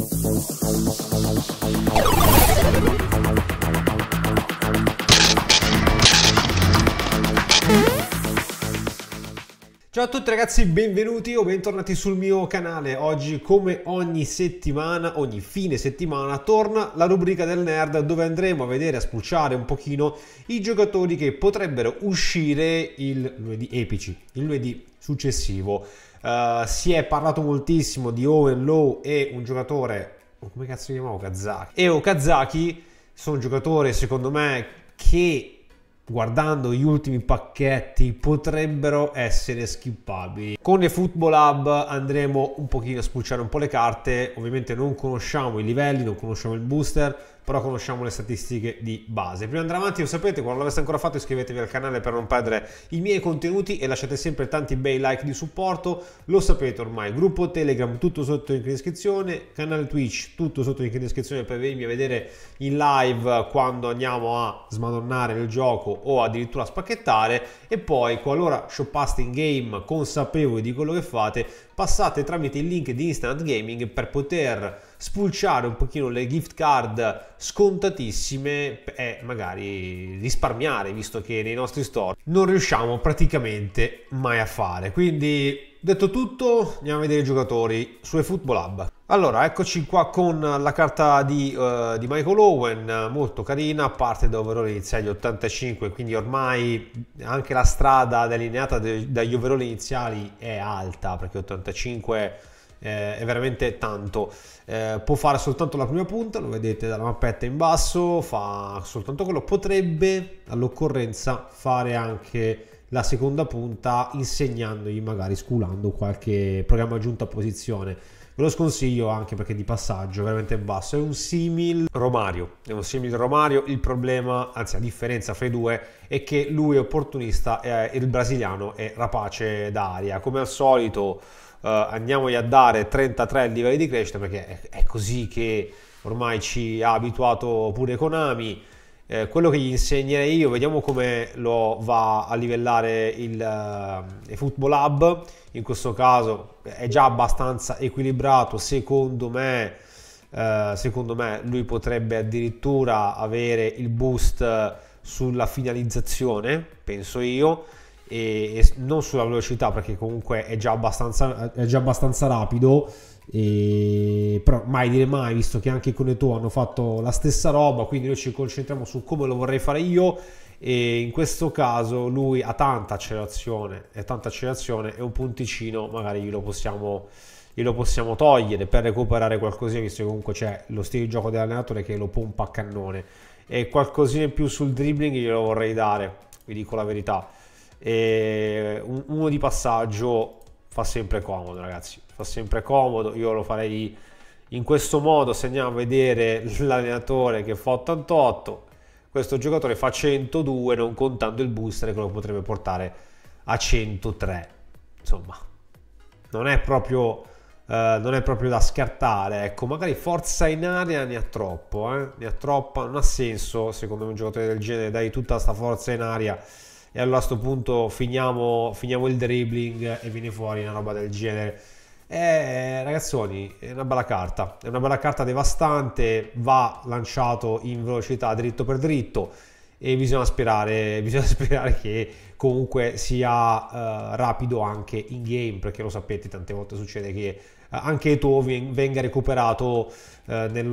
Thank you. Ciao a tutti ragazzi, benvenuti o bentornati sul mio canale. Oggi, come ogni settimana, ogni fine settimana, torna la rubrica del nerd dove andremo a vedere, a spulciare un pochino i giocatori che potrebbero uscire il lunedì epici, il lunedì successivo. Uh, si è parlato moltissimo di Owen Lowe e un giocatore, oh, come cazzo si chiama Okazaki? E Okazaki sono un giocatore secondo me che guardando gli ultimi pacchetti potrebbero essere skippabili. Con le Football Hub andremo un pochino a spulciare un po' le carte, ovviamente non conosciamo i livelli, non conosciamo il booster, però conosciamo le statistiche di base. Prima di andare avanti, lo sapete, quando l'aveste ancora fatto iscrivetevi al canale per non perdere i miei contenuti e lasciate sempre tanti bei like di supporto, lo sapete ormai, gruppo Telegram tutto sotto in descrizione, canale Twitch tutto sotto in descrizione per venirmi a vedere in live quando andiamo a smadonnare il gioco o addirittura a spacchettare e poi qualora shoppaste in game consapevoli di quello che fate, passate tramite il link di Instant Gaming per poter spulciare un pochino le gift card scontatissime e magari risparmiare, visto che nei nostri store non riusciamo praticamente mai a fare. Quindi, detto tutto, andiamo a vedere i giocatori su eFootball Hub. Allora, eccoci qua con la carta di, uh, di Michael Owen, molto carina, a parte da overall iniziali 85, quindi ormai anche la strada delineata de, dagli overall iniziali è alta, perché 85 è eh, è veramente tanto. Eh, può fare soltanto la prima punta, lo vedete dalla mappetta in basso, fa soltanto quello. Potrebbe all'occorrenza fare anche la seconda punta insegnandogli magari sculando qualche programma aggiunto a posizione. Ve lo sconsiglio anche perché di passaggio veramente basso. È un simil Romario. È un simil Romario. Il problema, anzi, la differenza fra i due è che lui è opportunista e eh, il brasiliano è rapace d'aria. Come al solito eh, andiamogli a dare 33 livelli di crescita perché è, è così che ormai ci ha abituato pure Konami. Eh, quello che gli insegnerei io, vediamo come lo va a livellare il, eh, il Football Hub. In questo caso è già abbastanza equilibrato, secondo me. Eh, secondo me lui potrebbe addirittura avere il boost sulla finalizzazione, penso io e, e non sulla velocità perché comunque è già abbastanza, è già abbastanza rapido e, però mai dire mai visto che anche con Eto'o hanno fatto la stessa roba quindi noi ci concentriamo su come lo vorrei fare io e in questo caso lui ha tanta accelerazione e tanta accelerazione e un punticino magari glielo possiamo, glielo possiamo togliere per recuperare qualcosina visto che comunque c'è lo stile di gioco dell'allenatore che lo pompa a cannone e qualcosina in più sul dribbling glielo vorrei dare vi dico la verità e uno di passaggio fa sempre comodo, ragazzi. Fa sempre comodo. Io lo farei in questo modo. Se andiamo a vedere l'allenatore che fa 88, questo giocatore fa 102, non contando il booster che lo potrebbe portare a 103. Insomma, non è proprio. Uh, non è proprio da scartare. Ecco, magari forza in aria ne ha troppo, eh? ne ha troppa, non ha senso secondo me un giocatore del genere, dai tutta questa forza in aria e allora a questo punto finiamo, finiamo il dribbling e viene fuori una roba del genere. Eh, ragazzoni, è una bella carta, è una bella carta devastante, va lanciato in velocità dritto per dritto e bisogna sperare, bisogna sperare che comunque sia eh, rapido anche in game, perché lo sapete, tante volte succede che eh, anche Eto venga recuperato eh, nel,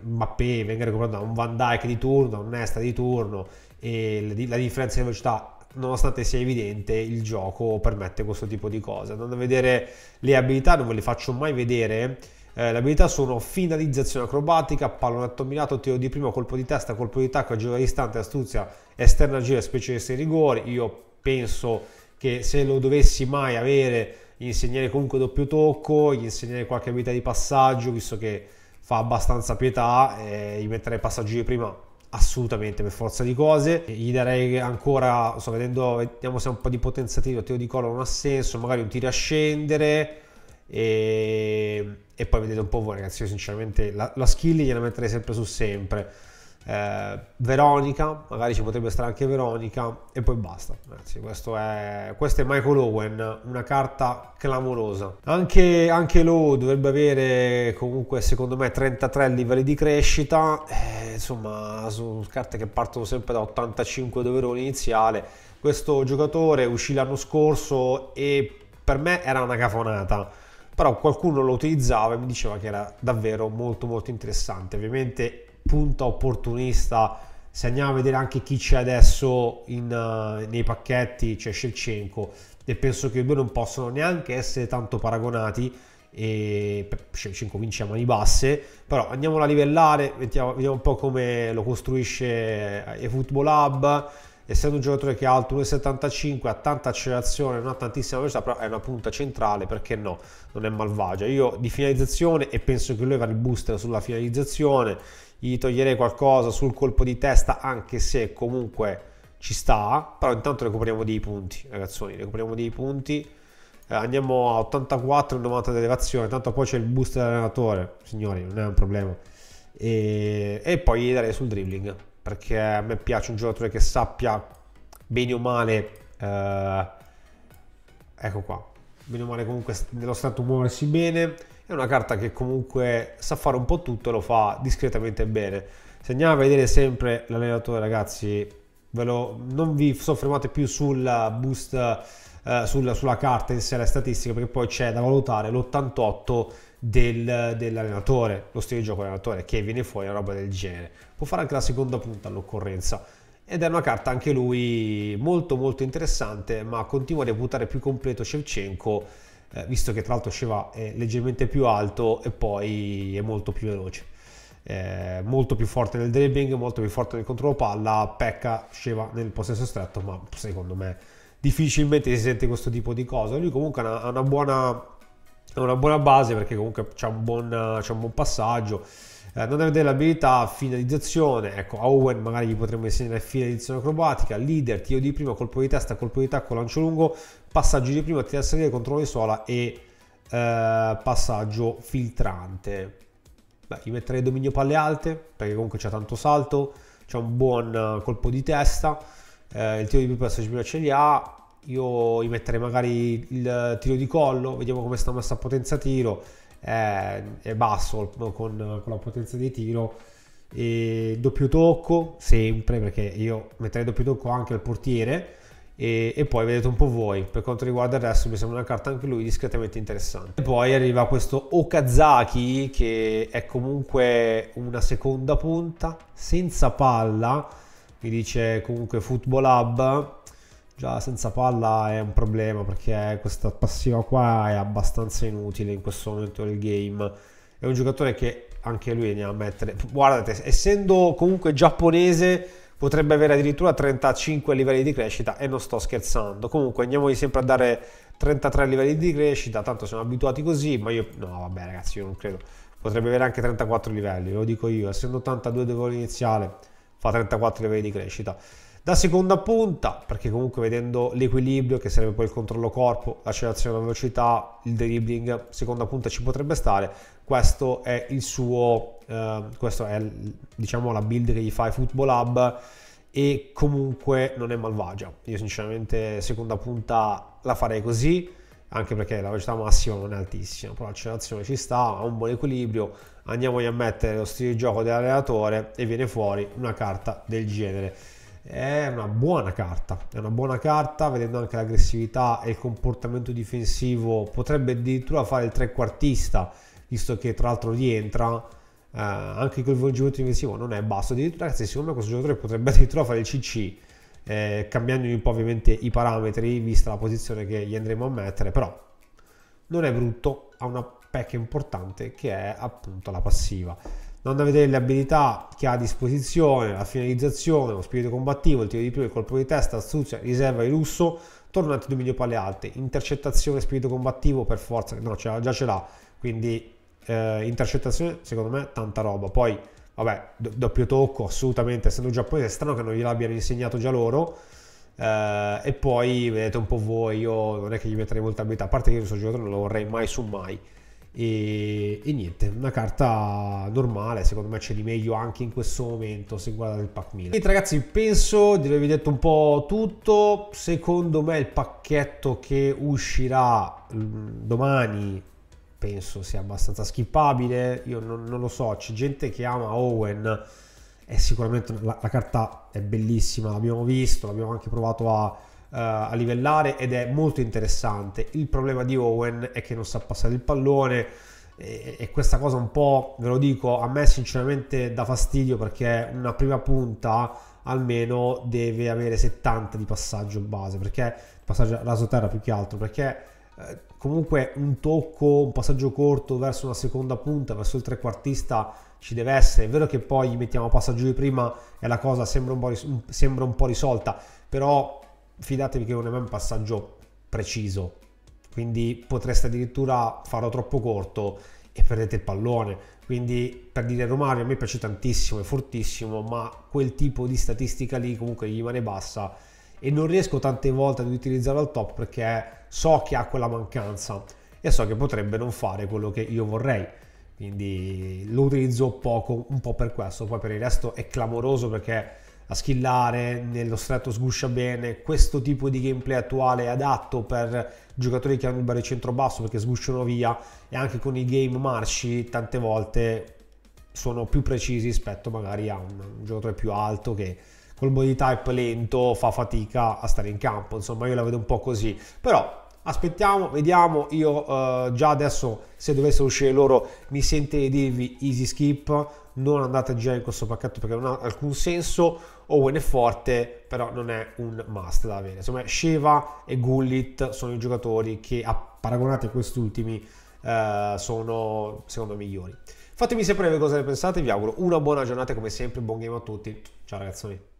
Mbappé venga recuperato da un Van Dyke di turno, da un Nesta di turno e la differenza di velocità nonostante sia evidente il gioco permette questo tipo di cose andando a vedere le abilità non ve le faccio mai vedere eh, le abilità sono finalizzazione acrobatica, pallonetto mirato, tiro di prima, colpo di testa, colpo di tacco, giro distante, astuzia, esterna gira, specie di rigori. Io penso che se lo dovessi mai avere gli insegnerei comunque doppio tocco, gli insegnerei qualche abilità di passaggio, visto che fa abbastanza pietà, eh, gli metterei passaggi di prima assolutamente per forza di cose gli darei ancora sto vedendo vediamo se ha un po' di potenzativo tiro di collo non ha senso magari un tiro a scendere e, e poi vedete un po' voi ragazzi io sinceramente la, la skill gliela metterei sempre su sempre eh, Veronica, magari ci potrebbe stare anche Veronica e poi basta. Anzi, questo è, questo è Michael Owen, una carta clamorosa. Anche, anche Lowe dovrebbe avere comunque secondo me 33 livelli di crescita, eh, insomma sono carte che partono sempre da 85 doverone iniziale. Questo giocatore uscì l'anno scorso e per me era una cafonata però qualcuno lo utilizzava e mi diceva che era davvero molto molto interessante ovviamente punta opportunista, se andiamo a vedere anche chi c'è adesso in, uh, nei pacchetti, c'è Shevchenko e penso che i due non possono neanche essere tanto paragonati e Shevchenko vince a mani basse però andiamolo a livellare vediamo, vediamo un po' come lo costruisce eFootball eh, Hub essendo un giocatore che ha alto 1,75 ha tanta accelerazione non ha tantissima velocità però è una punta centrale perché no non è malvagia io di finalizzazione e penso che lui avrà il booster sulla finalizzazione gli toglierei qualcosa sul colpo di testa, anche se comunque ci sta, però intanto recuperiamo dei punti, ragazzoni, recuperiamo dei punti, eh, andiamo a 84 90 di elevazione, tanto poi c'è il boost dell'allenatore, signori, non è un problema, e, e poi gli darei sul dribbling, perché a me piace un giocatore che sappia bene o male, eh, ecco qua, bene o male comunque nello stato muoversi bene, è una carta che comunque sa fare un po' tutto e lo fa discretamente bene. Se andiamo a vedere sempre l'allenatore ragazzi, lo, non vi soffermate più sul boost, eh, sulla, sulla, carta in sé, la statistica, perché poi c'è da valutare l'88 del, dell'allenatore, lo stile di gioco dell'allenatore, che viene fuori una roba del genere. Può fare anche la seconda punta all'occorrenza ed è una carta anche lui molto molto interessante ma continua a reputare più completo Shevchenko eh, visto che tra l'altro Sheva è leggermente più alto e poi è molto più veloce. Eh, molto più forte nel dribbling, molto più forte nel controllo palla, pecca Sheva nel possesso stretto, ma secondo me difficilmente si sente questo tipo di cosa. Lui comunque ha una, ha una, buona, ha una buona, base perché comunque c'è un, c'è un buon passaggio eh, andando a vedere l'abilità finalizzazione, ecco a Owen magari gli potremmo insegnare finalizzazione acrobatica, leader, tiro di prima, colpo di testa, colpo di tacco, lancio lungo, passaggio di prima, tira a salire, controllo di sola e eh, passaggio filtrante. Beh, gli metterei dominio palle alte perché comunque c'è tanto salto, c'è un buon eh, colpo di testa, eh, il tiro di prima passaggio di prima ce li ha, io gli metterei magari il tiro di collo, vediamo come sta messa a potenza tiro è, eh, è basso con, con, la potenza di tiro. E doppio tocco sempre perché io metterei doppio tocco anche al portiere e, e, poi vedete un po' voi per quanto riguarda il resto mi sembra una carta anche lui discretamente interessante e poi arriva questo Okazaki che è comunque una seconda punta senza palla mi dice comunque Football Hub già senza palla è un problema perché questa passiva qua è abbastanza inutile in questo momento del game. È un giocatore che anche lui viene a mettere. Guardate, essendo comunque giapponese potrebbe avere addirittura 35 livelli di crescita e non sto scherzando. Comunque andiamo sempre a dare 33 livelli di crescita, tanto siamo abituati così, ma io no, vabbè ragazzi, io non credo. Potrebbe avere anche 34 livelli, ve lo dico io, essendo 82 di volo iniziale fa 34 livelli di crescita. Da seconda punta, perché comunque vedendo l'equilibrio, che sarebbe poi il controllo corpo, l'accelerazione della velocità, il dribbling, seconda punta ci potrebbe stare. Questo è il suo, eh, questa è diciamo la build che gli fa i Football Hub e comunque non è malvagia. Io sinceramente seconda punta la farei così, anche perché la velocità massima non è altissima, però l'accelerazione ci sta, ha un buon equilibrio, andiamo a mettere lo stile di gioco dell'allenatore e viene fuori una carta del genere è una buona carta, è una buona carta, vedendo anche l'aggressività e il comportamento difensivo, potrebbe addirittura fare il trequartista, visto che tra l'altro rientra, eh, anche il coinvolgimento difensivo non è basso, addirittura ragazzi, secondo me questo giocatore potrebbe addirittura fare il CC, eh, cambiando un po' ovviamente i parametri, vista la posizione che gli andremo a mettere, però non è brutto, ha una pecca importante che è appunto la passiva. Andando a vedere le abilità che ha a disposizione, la finalizzazione, lo spirito combattivo, il tiro di più, il colpo di testa, astuzia, riserva e lusso, tornante dominio palle alte, intercettazione, spirito combattivo per forza, no, ce già ce l'ha, quindi eh, intercettazione secondo me tanta roba, poi vabbè do- doppio tocco assolutamente, essendo giapponese è strano che non gliel'abbiano insegnato già loro, eh, e poi vedete un po' voi, io non è che gli metterei molta abilità, a parte che io questo giocatore non lo vorrei mai su mai, e, e, niente, una carta normale, secondo me c'è di meglio anche in questo momento se guardate il pack 1000. Quindi ragazzi penso di avervi detto un po' tutto, secondo me il pacchetto che uscirà mm, domani penso sia abbastanza skippabile, io non, non lo so, c'è gente che ama Owen, è sicuramente la, la carta è bellissima, l'abbiamo visto, l'abbiamo anche provato a eh, a livellare ed è molto interessante. Il problema di Owen è che non sa passare il pallone e, e questa cosa un po', ve lo dico, a me sinceramente dà fastidio perché una prima punta almeno deve avere 70 di passaggio base, perché passaggio raso terra più che altro, perché eh, comunque un tocco, un passaggio corto verso una seconda punta, verso il trequartista ci deve essere. È vero che poi gli mettiamo passaggio di prima e la cosa sembra un po', ris- sembra un po risolta, però fidatevi che non è mai un passaggio preciso, quindi potreste addirittura farlo troppo corto e perdete il pallone. Quindi per dire Romario a me piace tantissimo, è fortissimo, ma quel tipo di statistica lì comunque gli rimane bassa e non riesco tante volte ad utilizzarlo al top perché so che ha quella mancanza e so che potrebbe non fare quello che io vorrei. Quindi lo utilizzo poco, un po' per questo, poi per il resto è clamoroso perché a schillare, nello stretto sguscia bene, questo tipo di gameplay attuale è adatto per giocatori che hanno il baricentro basso perché sgusciano via e anche con i game marci tante volte sono più precisi rispetto magari a un, un giocatore più alto che col body type lento fa fatica a stare in campo, insomma io la vedo un po' così, però aspettiamo, vediamo, io eh, già adesso se dovessero uscire loro mi sento di dirvi easy skip, non andate a girare in questo pacchetto perché non ha alcun senso. Owen è forte, però non è un must da avere. Insomma, Sheva e Gullit sono i giocatori che, paragonati a questi ultimi, eh, sono secondo me migliori. Fatemi sapere cosa ne pensate, vi auguro una buona giornata come sempre, buon game a tutti. Ciao ragazzi.